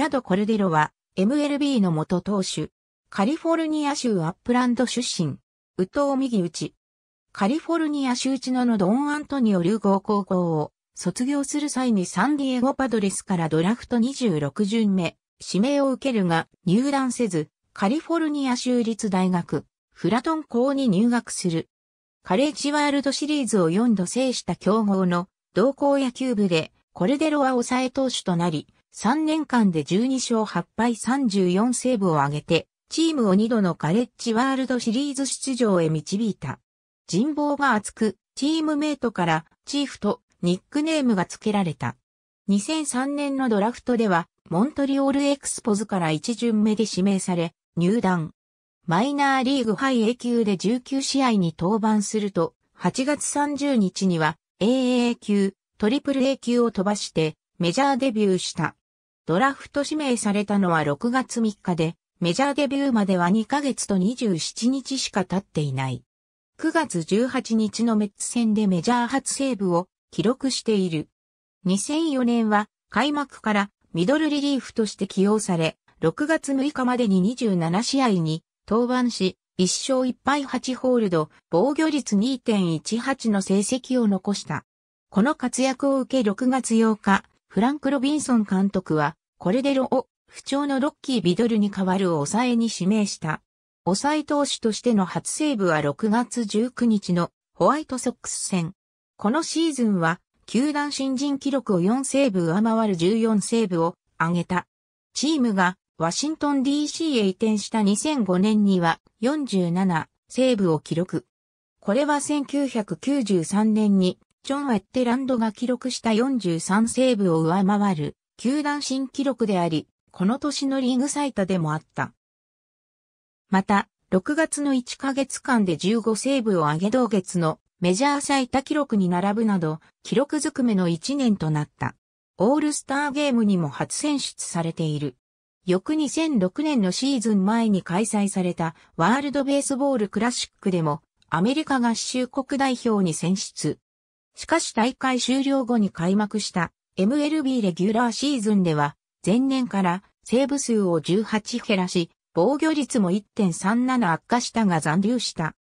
チャド・コルデロは、MLB の元投手。カリフォルニア州アップランド出身。右投右打ち。カリフォルニア州知野のドン・アントニオ・流行高校を卒業する際にサンディエゴ・パドレスからドラフト26巡目、指名を受けるが入団せず、カリフォルニア州立大学、フラトン校に入学する。カレッジワールドシリーズを4度制した強豪の同校野球部でコルデロは抑え投手となり、3年間で12勝8敗34セーブを挙げて、チームを2度のカレッジワールドシリーズ出場へ導いた。人望が厚く、チームメイトからチーフとニックネームが付けられた。2003年のドラフトでは、モントリオールエクスポズから1巡目で指名され、入団。マイナーリーグハイ A 級で19試合に登板すると、8月30日には AAA 級、トリプル A 級を飛ばしてメジャーデビューした。ドラフト指名されたのは6月3日で、メジャーデビューまでは2ヶ月と27日しか経っていない。9月18日のメッツ戦でメジャー初セーブを記録している。2004年は開幕からミドルリリーフとして起用され、6月6日までに27試合に登板し、1勝1敗8ホールド、防御率2.18の成績を残した。この活躍を受け6月8日、フランク・ロビンソン監督は、これでロを不調のロッキー・ビドルに代わる抑えに指名した。抑え投手としての初セーブは6月19日のホワイトソックス戦。このシーズンは、球団新人記録を4セーブ上回る14セーブを上げた。チームがワシントン DC へ移転した2005年には47セーブを記録。これは1993年にジョン・ウェッテランドが記録した43セーブを上回る、球団新記録であり、この年のリーグ最多でもあった。また、6月の1ヶ月間で15セーブを上げ同月のメジャー最多記録に並ぶなど、記録ずくめの1年となった。オールスターゲームにも初選出されている。翌2006年のシーズン前に開催されたワールドベースボールクラシックでもアメリカ合衆国代表に選出。しかし大会終了後に開幕した MLB レギュラーシーズンでは、前年からセーブ数を18減らし、防御率も1.37悪化したが残留した。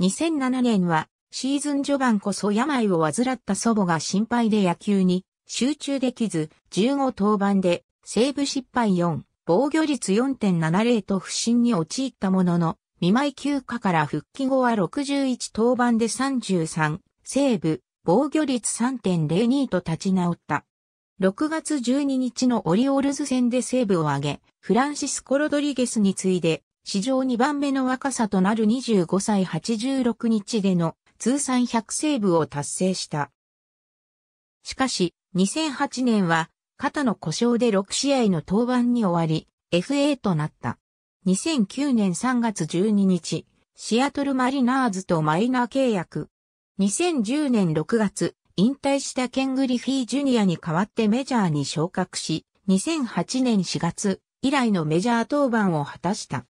2007年は、シーズン序盤こそ病を患った祖母が心配で野球に集中できず、15登板で、セーブ失敗4、防御率4.70と不振に陥ったものの、見舞い休暇から復帰後は61登板で33、セーブ、防御率3.02と立ち直った。6月12日のオリオールズ戦でセーブを挙げ、フランシスコ・ロドリゲスに次いで、史上2番目の若さとなる25歳86日での通算100セーブを達成した。しかし、2008年は肩の故障で6試合の登板に終わり、FA となった。2009年3月12日、シアトルマリナーズとマイナー契約。2010年6月、引退したケン・グリフィー・ジュニアに代わってメジャーに昇格し、2008年4月以来のメジャー登板を果たした。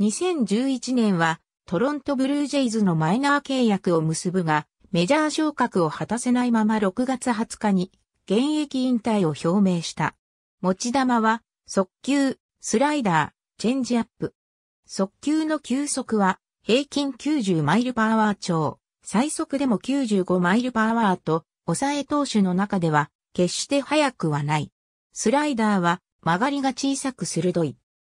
2011年はトロントブルージェイズのマイナー契約を結ぶが、メジャー昇格を果たせないまま6月20日に現役引退を表明した。持ち玉は速球、スライダー、チェンジアップ。速球の球速は平均90マイルパワー超。最速でも95マイルパワーと、抑え投手の中では、決して速くはない。スライダーは、曲がりが小さく鋭い。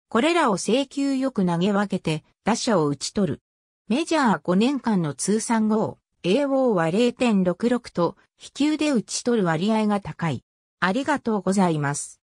これらを請求よく投げ分けて、打者を打ち取る。メジャー5年間の通算号、AO は0.66と、飛球で打ち取る割合が高い。ありがとうございます。